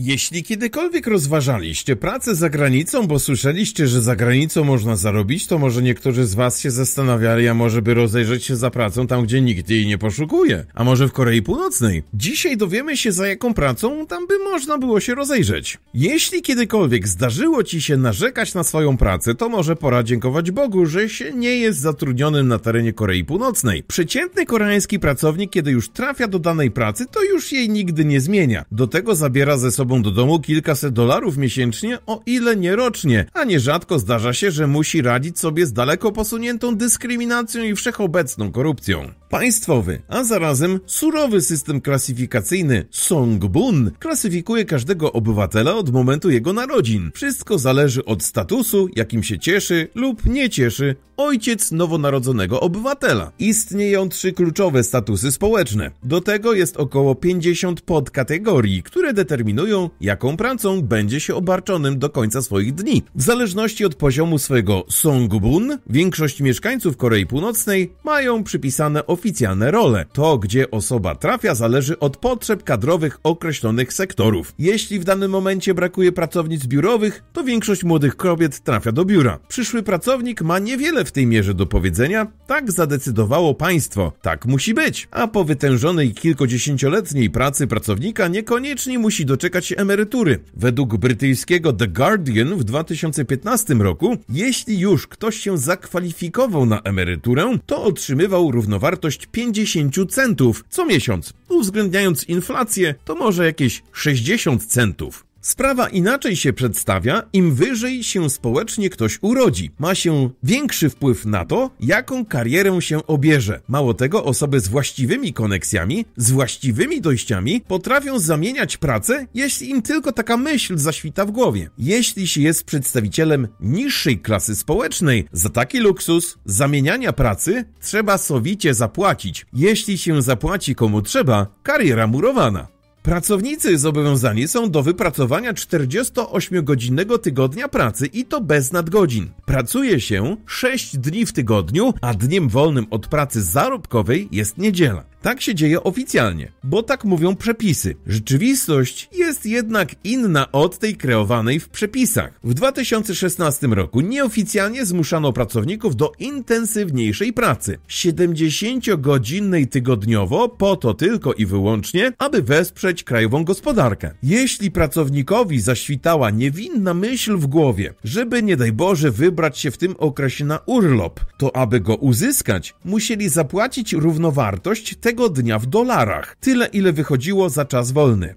Jeśli kiedykolwiek rozważaliście pracę za granicą, bo słyszeliście, że za granicą można zarobić, to może niektórzy z was się zastanawiali, a może by rozejrzeć się za pracą tam, gdzie nikt jej nie poszukuje, a może w Korei Północnej. Dzisiaj dowiemy się, za jaką pracą tam by można było się rozejrzeć. Jeśli kiedykolwiek zdarzyło ci się narzekać na swoją pracę, to może pora dziękować Bogu, że się nie jest zatrudnionym na terenie Korei Północnej. Przeciętny koreański pracownik, kiedy już trafia do danej pracy, to już jej nigdy nie zmienia. Do tego zabiera ze sobą sobą do domu kilkaset dolarów miesięcznie, o ile nie rocznie, a nierzadko zdarza się, że musi radzić sobie z daleko posuniętą dyskryminacją i wszechobecną korupcją. Państwowy, a zarazem surowy system klasyfikacyjny Songbun klasyfikuje każdego obywatela od momentu jego narodzin. Wszystko zależy od statusu, jakim się cieszy lub nie cieszy ojciec nowonarodzonego obywatela. Istnieją trzy kluczowe statusy społeczne. Do tego jest około 50 podkategorii, które determinują decydują, jaką pracą będzie się obarczonym do końca swoich dni. W zależności od poziomu swojego songbun, większość mieszkańców Korei Północnej mają przypisane oficjalne role. To, gdzie osoba trafia, zależy od potrzeb kadrowych określonych sektorów. Jeśli w danym momencie brakuje pracownic biurowych, to większość młodych kobiet trafia do biura. Przyszły pracownik ma niewiele w tej mierze do powiedzenia, tak zadecydowało państwo. Tak musi być. A po wytężonej kilkudziesięcioletniej pracy pracownika niekoniecznie musi doczekać postaci emerytury. Według brytyjskiego The Guardian w 2015 roku, jeśli już ktoś się zakwalifikował na emeryturę, to otrzymywał równowartość 50 centów co miesiąc. Uwzględniając inflację, to może jakieś 60 centów. Sprawa inaczej się przedstawia, im wyżej się społecznie ktoś urodzi. Ma się większy wpływ na to, jaką karierę się obierze. Mało tego, osoby z właściwymi koneksjami, z właściwymi dojściami potrafią zamieniać pracę, jeśli im tylko taka myśl zaświta w głowie. Jeśli się jest przedstawicielem niższej klasy społecznej, za taki luksus zamieniania pracy trzeba sowicie zapłacić. Jeśli się zapłaci komu trzeba, kariera murowana. Pracownicy zobowiązani są do wypracowania 48-godzinnego tygodnia pracy i to bez nadgodzin. Pracuje się 6 dni w tygodniu, a dniem wolnym od pracy zarobkowej jest niedziela. Tak się dzieje oficjalnie, bo tak mówią przepisy. Rzeczywistość jest jednak inna od tej kreowanej w przepisach. W 2016 roku nieoficjalnie zmuszano pracowników do intensywniejszej pracy 70-godzinnej tygodniowo po to tylko i wyłącznie, aby wesprzeć krajową gospodarkę. Jeśli pracownikowi zaświtała niewinna myśl w głowie, żeby nie daj Boże wybrać wybrać się w tym okresie na urlop, to aby go uzyskać, musieli zapłacić równowartość tego dnia w dolarach, tyle ile wychodziło za czas wolny.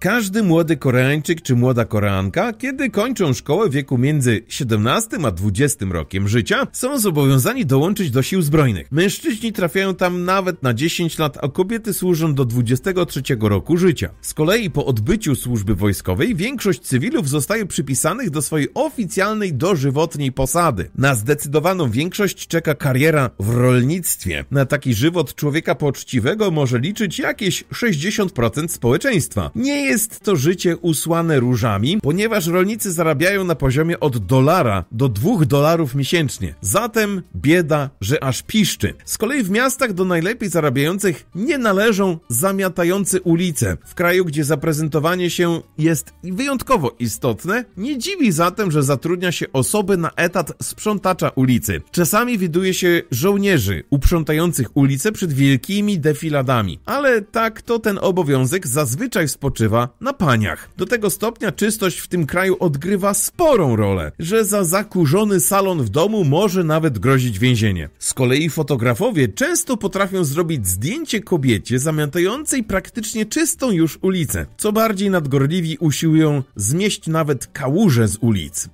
Każdy młody Koreańczyk czy młoda Koreanka, kiedy kończą szkołę w wieku między 17 a 20 rokiem życia, są zobowiązani dołączyć do sił zbrojnych. Mężczyźni trafiają tam nawet na 10 lat, a kobiety służą do 23 roku życia. Z kolei po odbyciu służby wojskowej większość cywilów zostaje przypisanych do swojej oficjalnej dożywotniej posady. Na zdecydowaną większość czeka kariera w rolnictwie. Na taki żywot człowieka poczciwego może liczyć jakieś 60% społeczeństwa. Nie jest to życie usłane różami, ponieważ rolnicy zarabiają na poziomie od dolara do dwóch dolarów miesięcznie. Zatem bieda, że aż piszczy. Z kolei w miastach do najlepiej zarabiających nie należą zamiatający ulice. W kraju, gdzie zaprezentowanie się jest wyjątkowo istotne, nie dziwi zatem, że zatrudnia się osoby na etat sprzątacza ulicy. Czasami widuje się żołnierzy uprzątających ulicę przed wielkimi defiladami, ale tak to ten obowiązek zazwyczaj spoczywa na paniach. Do tego stopnia czystość w tym kraju odgrywa sporą rolę, że za zakurzony salon w domu może nawet grozić więzienie. Z kolei fotografowie często potrafią zrobić zdjęcie kobiecie zamiatającej praktycznie czystą już ulicę. Co bardziej nadgorliwi usiłują zmieść nawet kałuże z ulic.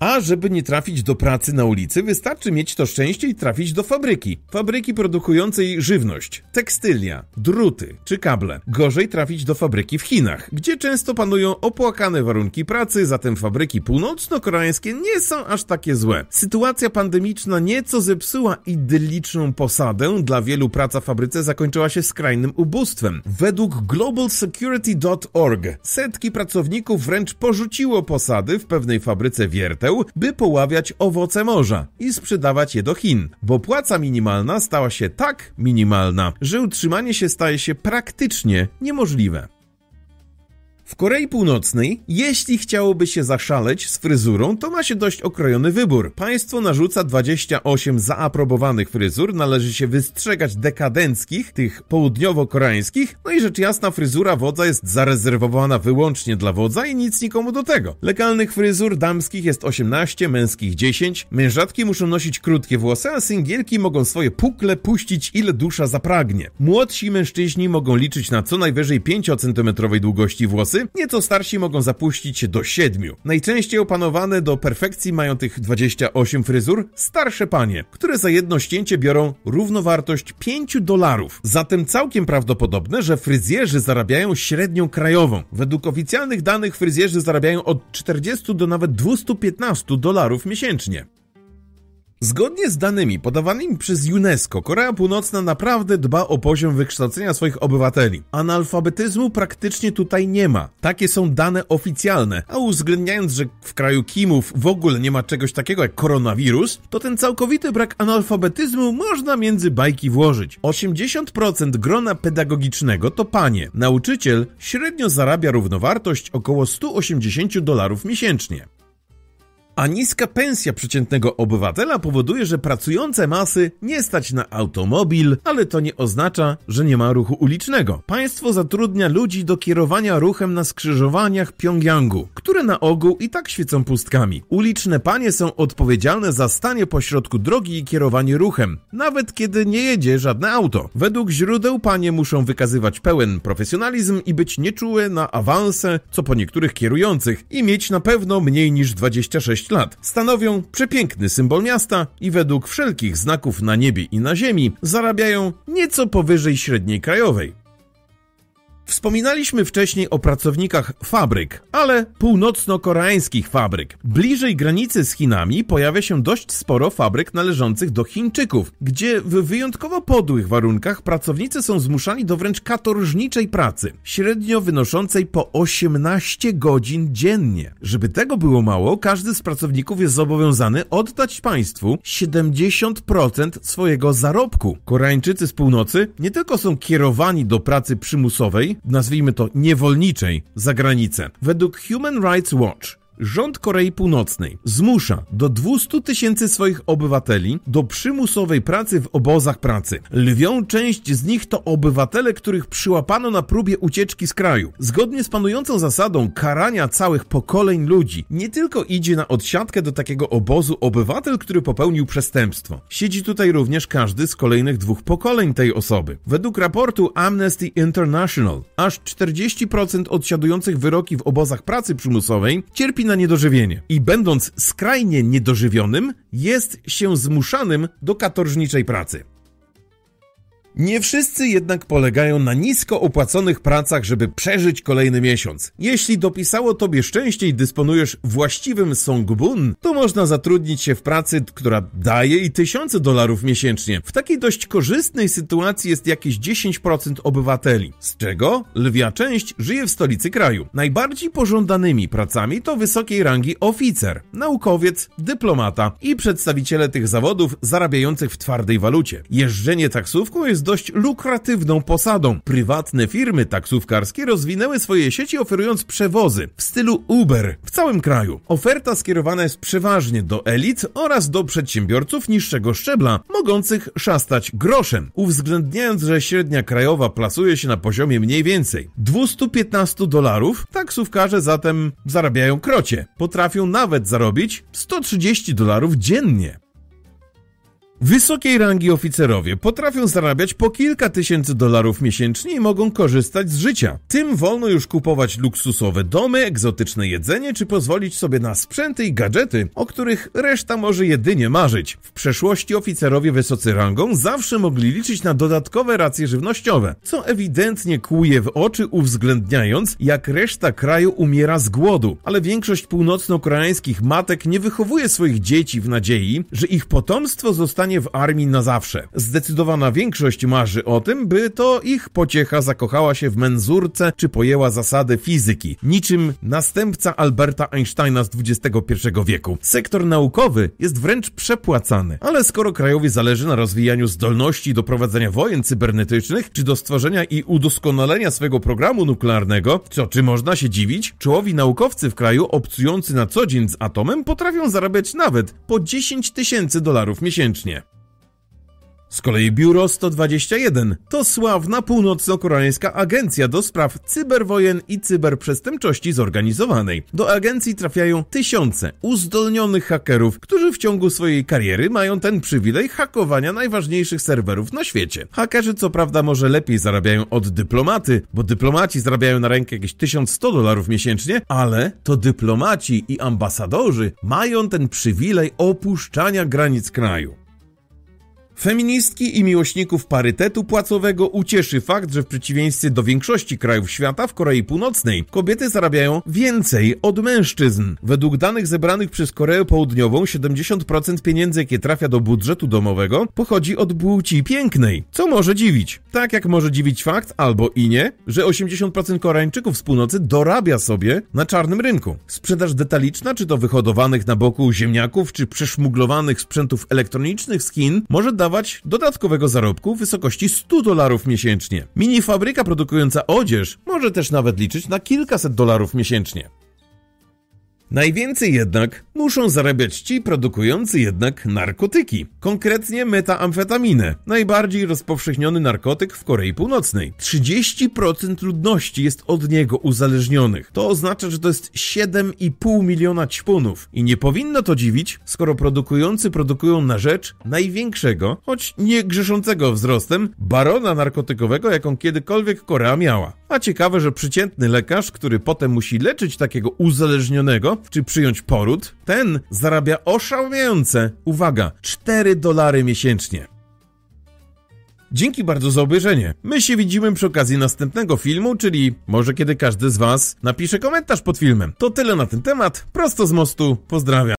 A żeby nie trafić do pracy na ulicy, wystarczy mieć to szczęście i trafić do fabryki. Fabryki produkującej żywność, tekstylia, druty czy kable. Gorzej trafić do fabryki w Chinach, gdzie często panują opłakane warunki pracy, zatem fabryki północno-koreańskie nie są aż takie złe. Sytuacja pandemiczna nieco zepsuła idylliczną posadę. Dla wielu praca w fabryce zakończyła się skrajnym ubóstwem. Według globalsecurity.org setki pracowników wręcz porzuciło posady w pewnej fabryce wiertek, by poławiać owoce morza i sprzedawać je do Chin, bo płaca minimalna stała się tak minimalna, że utrzymanie się staje się praktycznie niemożliwe. W Korei Północnej, jeśli chciałoby się zaszaleć z fryzurą, to ma się dość okrojony wybór. Państwo narzuca 28 zaaprobowanych fryzur, należy się wystrzegać dekadenckich, tych południowo-koreańskich, no i rzecz jasna fryzura wodza jest zarezerwowana wyłącznie dla wodza i nic nikomu do tego. Legalnych fryzur damskich jest 18, męskich 10, mężatki muszą nosić krótkie włosy, a singielki mogą swoje pukle puścić ile dusza zapragnie. Młodsi mężczyźni mogą liczyć na co najwyżej 5 cm długości włosy, nieco starsi mogą zapuścić do 7. Najczęściej opanowane do perfekcji mają tych 28 fryzur starsze panie, które za jedno ścięcie biorą równowartość 5 dolarów. Zatem całkiem prawdopodobne, że fryzjerzy zarabiają średnią krajową. Według oficjalnych danych fryzjerzy zarabiają od 40 do nawet 215 dolarów miesięcznie. Zgodnie z danymi podawanymi przez UNESCO, Korea Północna naprawdę dba o poziom wykształcenia swoich obywateli. Analfabetyzmu praktycznie tutaj nie ma. Takie są dane oficjalne, a uwzględniając, że w kraju Kimów w ogóle nie ma czegoś takiego jak koronawirus, to ten całkowity brak analfabetyzmu można między bajki włożyć. 80% grona pedagogicznego to panie. Nauczyciel średnio zarabia równowartość około 180 dolarów miesięcznie. A niska pensja przeciętnego obywatela powoduje, że pracujące masy nie stać na automobil, ale to nie oznacza, że nie ma ruchu ulicznego. Państwo zatrudnia ludzi do kierowania ruchem na skrzyżowaniach Pjongjangu, które na ogół i tak świecą pustkami. Uliczne panie są odpowiedzialne za stanie pośrodku drogi i kierowanie ruchem, nawet kiedy nie jedzie żadne auto. Według źródeł panie muszą wykazywać pełen profesjonalizm i być nieczułe na awanse, co po niektórych kierujących, i mieć na pewno mniej niż 26 lat, stanowią przepiękny symbol miasta i według wszelkich znaków na niebie i na ziemi zarabiają nieco powyżej średniej krajowej. Wspominaliśmy wcześniej o pracownikach fabryk, ale północno-koreańskich fabryk. Bliżej granicy z Chinami pojawia się dość sporo fabryk należących do Chińczyków, gdzie w wyjątkowo podłych warunkach pracownicy są zmuszani do wręcz katorżniczej pracy, średnio wynoszącej po 18 godzin dziennie. Żeby tego było mało, każdy z pracowników jest zobowiązany oddać państwu 70% swojego zarobku. Koreańczycy z północy nie tylko są kierowani do pracy przymusowej, nazwijmy to, niewolniczej za granicę. Według Human Rights Watch Rząd Korei Północnej zmusza do 200 tysięcy swoich obywateli do przymusowej pracy w obozach pracy. Lwią część z nich to obywatele, których przyłapano na próbie ucieczki z kraju. Zgodnie z panującą zasadą karania całych pokoleń ludzi, nie tylko idzie na odsiadkę do takiego obozu obywatel, który popełnił przestępstwo. Siedzi tutaj również każdy z kolejnych dwóch pokoleń tej osoby. Według raportu Amnesty International aż 40% odsiadujących wyroki w obozach pracy przymusowej cierpi na niedożywienie. I będąc skrajnie niedożywionym, jest się zmuszanym do katorżniczej pracy. Nie wszyscy jednak polegają na nisko opłaconych pracach, żeby przeżyć kolejny miesiąc. Jeśli dopisało tobie szczęście i dysponujesz właściwym songbun, to można zatrudnić się w pracy, która daje i tysiące dolarów miesięcznie. W takiej dość korzystnej sytuacji jest jakieś 10% obywateli, z czego lwia część żyje w stolicy kraju. Najbardziej pożądanymi pracami to wysokiej rangi oficer, naukowiec, dyplomata i przedstawiciele tych zawodów zarabiających w twardej walucie. Jeżdżenie taksówką jest jest dość lukratywną posadą. Prywatne firmy taksówkarskie rozwinęły swoje sieci oferując przewozy w stylu Uber w całym kraju. Oferta skierowana jest przeważnie do elit oraz do przedsiębiorców niższego szczebla, mogących szastać groszem, uwzględniając, że średnia krajowa plasuje się na poziomie mniej więcej 215 dolarów, taksówkarze zatem zarabiają krocie. Potrafią nawet zarobić 130 dolarów dziennie. Wysokiej rangi oficerowie potrafią zarabiać po kilka tysięcy dolarów miesięcznie i mogą korzystać z życia. Tym wolno już kupować luksusowe domy, egzotyczne jedzenie czy pozwolić sobie na sprzęty i gadżety, o których reszta może jedynie marzyć. W przeszłości oficerowie wysocy rangą zawsze mogli liczyć na dodatkowe racje żywnościowe, co ewidentnie kłuje w oczy uwzględniając, jak reszta kraju umiera z głodu. Ale większość północno-koreańskich matek nie wychowuje swoich dzieci w nadziei, że ich potomstwo zostanie zostanie w armii na zawsze. Zdecydowana większość marzy o tym, by to ich pociecha zakochała się w menzurce czy pojęła zasady fizyki, niczym następca Alberta Einsteina z XXI wieku. Sektor naukowy jest wręcz przepłacany, ale skoro krajowi zależy na rozwijaniu zdolności do prowadzenia wojen cybernetycznych, czy do stworzenia i udoskonalenia swego programu nuklearnego, co czy można się dziwić, czołowi naukowcy w kraju obcujący na co dzień z atomem potrafią zarabiać nawet po 10 tysięcy dolarów miesięcznie. Z kolei Biuro 121 to sławna północno-koreańska agencja do spraw cyberwojen i cyberprzestępczości zorganizowanej. Do agencji trafiają tysiące uzdolnionych hakerów, którzy w ciągu swojej kariery mają ten przywilej hakowania najważniejszych serwerów na świecie. Hakerzy co prawda może lepiej zarabiają od dyplomaty, bo dyplomaci zarabiają na rękę jakieś 1100 dolarów miesięcznie, ale to dyplomaci i ambasadorzy mają ten przywilej opuszczania granic kraju. Feministki i miłośników parytetu płacowego ucieszy fakt, że w przeciwieństwie do większości krajów świata w Korei Północnej kobiety zarabiają więcej od mężczyzn. Według danych zebranych przez Koreę Południową 70% pieniędzy, jakie trafia do budżetu domowego, pochodzi od płci pięknej, co może dziwić. Tak jak może dziwić fakt, albo i nie, że 80% Koreańczyków z północy dorabia sobie na czarnym rynku. Sprzedaż detaliczna, czy to wyhodowanych na boku ziemniaków, czy przeszmuglowanych sprzętów elektronicznych z Chin, może dawać dodatkowego zarobku w wysokości 100 dolarów miesięcznie. Mini fabryka produkująca odzież może też nawet liczyć na kilkaset dolarów miesięcznie. Najwięcej jednak muszą zarabiać ci produkujący jednak narkotyki, konkretnie metamfetaminę, najbardziej rozpowszechniony narkotyk w Korei Północnej. 30% ludności jest od niego uzależnionych. To oznacza, że to jest 7,5 miliona ćpunów i nie powinno to dziwić, skoro produkujący produkują na rzecz największego, choć nie grzeszącego wzrostem, barona narkotykowego, jaką kiedykolwiek Korea miała. A ciekawe, że przeciętny lekarz, który potem musi leczyć takiego uzależnionego, czy przyjąć poród, ten zarabia oszałamiające, uwaga, 4 dolary miesięcznie. Dzięki bardzo za obejrzenie. My się widzimy przy okazji następnego filmu, czyli może kiedy każdy z Was napisze komentarz pod filmem. To tyle na ten temat. Prosto z mostu. Pozdrawiam.